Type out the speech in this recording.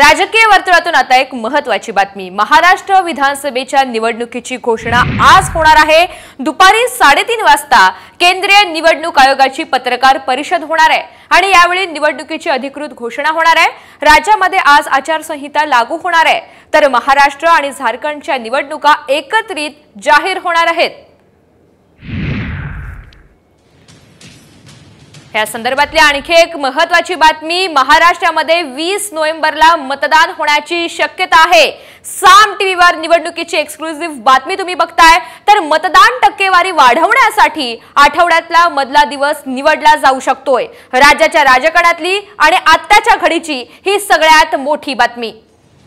राजकीय वर्तुळातून आता एक महत्वाची बातमी महाराष्ट्र विधानसभेच्या निवडणुकीची घोषणा आज होणार आहे दुपारी साडेतीन वाजता केंद्रीय निवडणूक आयोगाची पत्रकार परिषद होणार आहे आणि यावेळी निवडणुकीची अधिकृत घोषणा होणार आहे राज्यामध्ये आज आचारसंहिता लागू होणार आहे तर महाराष्ट्र आणि झारखंडच्या निवडणुका एकत्रित जाहीर होणार आहेत या संदर्भातली आणखी एक महत्वाची बातमी महाराष्ट्रामध्ये वीस नोव्हेंबरला मतदान होण्याची शक्यता आहे साम टीव्हीवर निवडणुकीची एक्सक्लुझिव्ह बातमी तुम्ही बघताय तर मतदान टक्केवारी वाढवण्यासाठी आठवड्यातला मधला दिवस निवडला जाऊ शकतोय राज्याच्या राजकारणातली आणि आत्ताच्या घडीची ही सगळ्यात मोठी बातमी